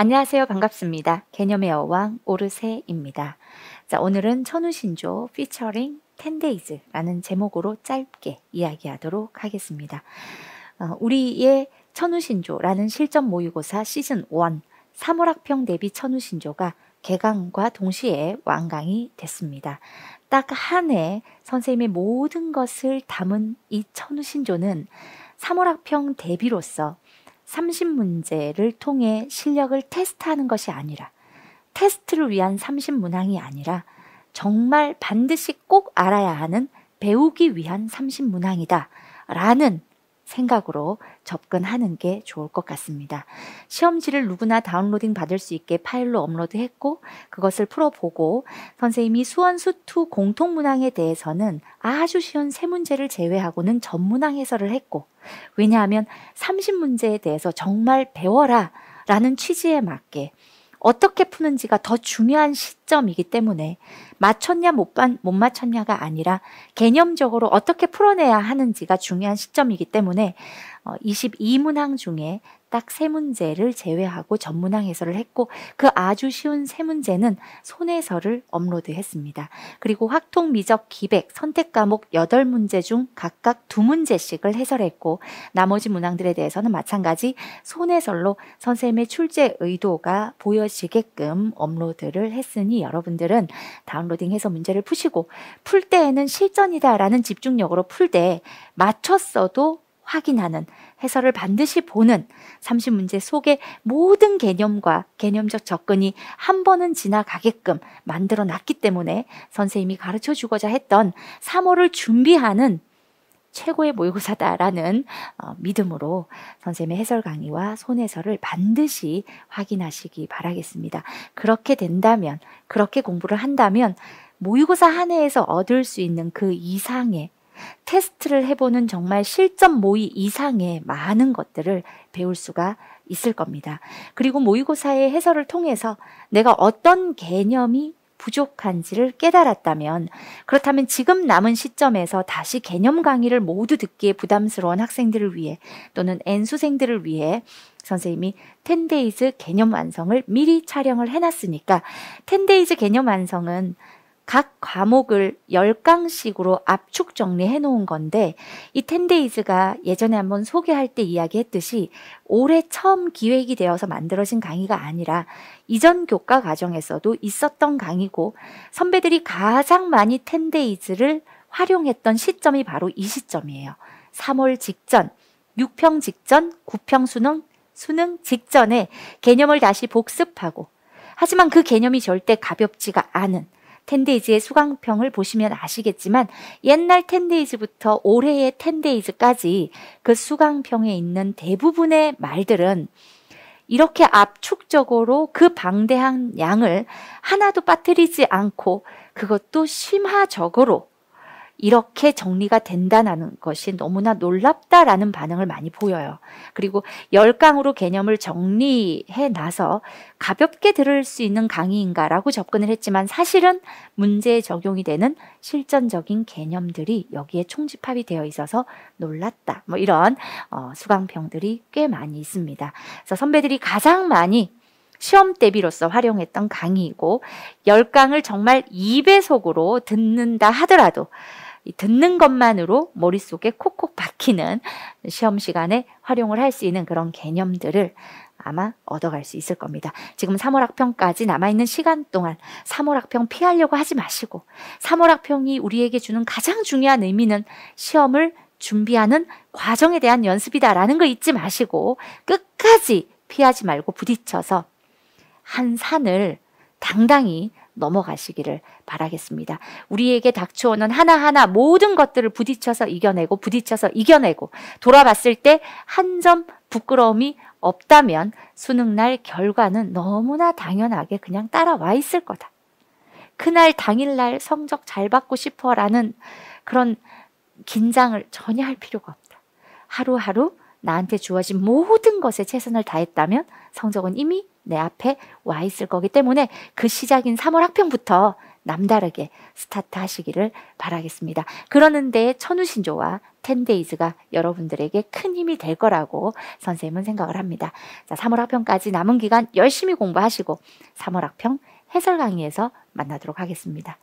안녕하세요. 반갑습니다. 개념의 여왕 오르세입니다. 자, 오늘은 천우신조 피처링 10데이즈라는 제목으로 짧게 이야기하도록 하겠습니다. 어, 우리의 천우신조라는 실전 모의고사 시즌 1 3월학평 대비 천우신조가 개강과 동시에 완강이 됐습니다. 딱 한 해 선생님의 모든 것을 담은 이 천우신조는 3월학평 대비로서 30문제를 통해 실력을 테스트하는 것이 아니라 테스트를 위한 30문항이 아니라 정말 반드시 꼭 알아야 하는 배우기 위한 30문항이다 라는 생각으로 접근하는 게 좋을 것 같습니다. 시험지를 누구나 다운로딩 받을 수 있게 파일로 업로드했고 그것을 풀어보고 선생님이 수원수2 공통문항에 대해서는 아주 쉬운 세 문제를 제외하고는 전문항 해설을 했고 왜냐하면 30문제에 대해서 정말 배워라 라는 취지에 맞게 어떻게 푸는지가 더 중요한 시점이기 때문에 맞췄냐 못, 못 맞췄냐가 아니라 개념적으로 어떻게 풀어내야 하는지가 중요한 시점이기 때문에 22문항 어, 중에 딱 세 문제를 제외하고 전문항 해설을 했고 그 아주 쉬운 세 문제는 손해설을 업로드했습니다. 그리고 확통, 미적, 기백, 선택 과목 8문제 중 각각 두문제씩을 해설했고 나머지 문항들에 대해서는 마찬가지 손해설로 선생님의 출제 의도가 보여지게끔 업로드를 했으니 여러분들은 다운로딩해서 문제를 푸시고 풀 때에는 실전이다라는 집중력으로 풀 때 맞췄어도 확인하는 해설을 반드시 보는 30문제 속의 모든 개념과 개념적 접근이 한 번은 지나가게끔 만들어 놨기 때문에 선생님이 가르쳐 주고자 했던 3호를 준비하는 최고의 모의고사다라는 어, 믿음으로 선생님의 해설 강의와 손해설을 반드시 확인하시기 바라겠습니다. 그렇게 된다면, 그렇게 공부를 한다면 모의고사 한 해에서 얻을 수 있는 그 이상의 테스트를 해보는 정말 실전 모의 이상의 많은 것들을 배울 수가 있을 겁니다. 그리고 모의고사의 해설을 통해서 내가 어떤 개념이 부족한지를 깨달았다면 그렇다면 지금 남은 시점에서 다시 개념 강의를 모두 듣기에 부담스러운 학생들을 위해 또는 N수생들을 위해 선생님이 10데이즈 개념 완성을 미리 촬영을 해놨으니까 10데이즈 개념 완성은 각 과목을 10강씩으로 압축 정리해 놓은 건데 이 텐데이즈가 예전에 한번 소개할 때 이야기했듯이 올해 처음 기획이 되어서 만들어진 강의가 아니라 이전 교과 과정에서도 있었던 강의고 선배들이 가장 많이 텐데이즈를 활용했던 시점이 바로 이 시점이에요. 3월 직전, 6평 직전, 9평 수능, 수능 직전에 개념을 다시 복습하고 하지만 그 개념이 절대 가볍지가 않은 텐데이즈의 수강평을 보시면 아시겠지만 옛날 텐데이즈부터 올해의 텐데이즈까지 그 수강평에 있는 대부분의 말들은 이렇게 압축적으로 그 방대한 양을 하나도 빠뜨리지 않고 그것도 심화적으로 이렇게 정리가 된다는 것이 너무나 놀랍다라는 반응을 많이 보여요. 그리고 열강으로 개념을 정리해 나서 가볍게 들을 수 있는 강의인가라고 접근을 했지만 사실은 문제에 적용이 되는 실전적인 개념들이 여기에 총집합이 되어 있어서 놀랐다. 뭐 이런 어, 수강평들이 꽤 많이 있습니다. 그래서 선배들이 가장 많이 시험 대비로서 활용했던 강의이고 열강을 정말 2배속으로 듣는다 하더라도 듣는 것만으로 머릿속에 콕콕 박히는 시험 시간에 활용을 할 수 있는 그런 개념들을 아마 얻어갈 수 있을 겁니다. 지금 3월 학평까지 남아있는 시간 동안 3월 학평 피하려고 하지 마시고 3월 학평이 우리에게 주는 가장 중요한 의미는 시험을 준비하는 과정에 대한 연습이다라는 걸 잊지 마시고 끝까지 피하지 말고 부딪혀서 한 산을 당당히 넘어가시기를 바라겠습니다. 우리에게 닥쳐오는 하나하나 모든 것들을 부딪혀서 이겨내고 부딪혀서 이겨내고 돌아봤을 때 한 점 부끄러움이 없다면 수능날 결과는 너무나 당연하게 그냥 따라와 있을 거다. 그날 당일날 성적 잘 받고 싶어라는 그런 긴장을 전혀 할 필요가 없다. 하루하루 나한테 주어진 모든 것에 최선을 다했다면 성적은 이미 내 앞에 와 있을 거기 때문에 그 시작인 3월 학평부터 남다르게 스타트 하시기를 바라겠습니다. 그러는데 천우신조와 텐데이즈가 여러분들에게 큰 힘이 될 거라고 선생님은 생각을 합니다. 자, 3월 학평까지 남은 기간 열심히 공부하시고 3월 학평 해설 강의에서 만나도록 하겠습니다.